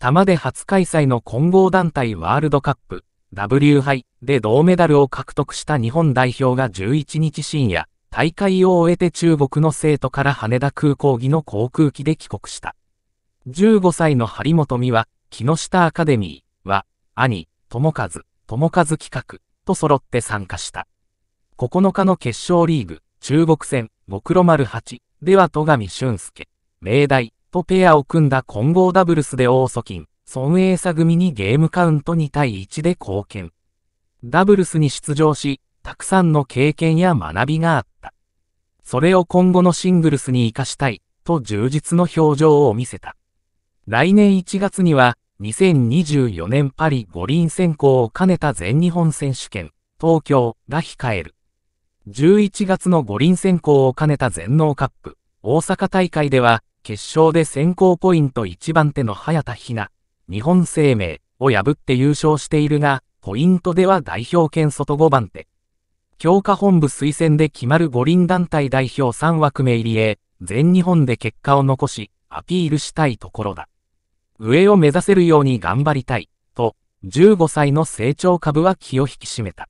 玉で初開催の混合団体ワールドカップ W 杯で銅メダルを獲得した日本代表が11日深夜、大会を終えて中国の生徒から羽田空港儀の航空機で帰国した。15歳の張本美は、木下アカデミーは、兄、友和、友和企画と揃って参加した。9日の決勝リーグ、中国戦、目黒丸8では戸上俊介、明大、とペアを組んだ混合ダブルスで大素金、孫英佐組にゲームカウント2対1で貢献。ダブルスに出場し、たくさんの経験や学びがあった。それを今後のシングルスに活かしたい、と充実の表情を見せた。来年1月には、2024年パリ五輪選考を兼ねた全日本選手権、東京が控える。11月の五輪選考を兼ねた全農カップ、大阪大会では、決勝で先行ポイント1番手の早田ひな、日本生命を破って優勝しているが、ポイントでは代表権外5番手。強化本部推薦で決まる五輪団体代表3枠目入りへ、全日本で結果を残し、アピールしたいところだ。上を目指せるように頑張りたい、と、15歳の成長株は気を引き締めた。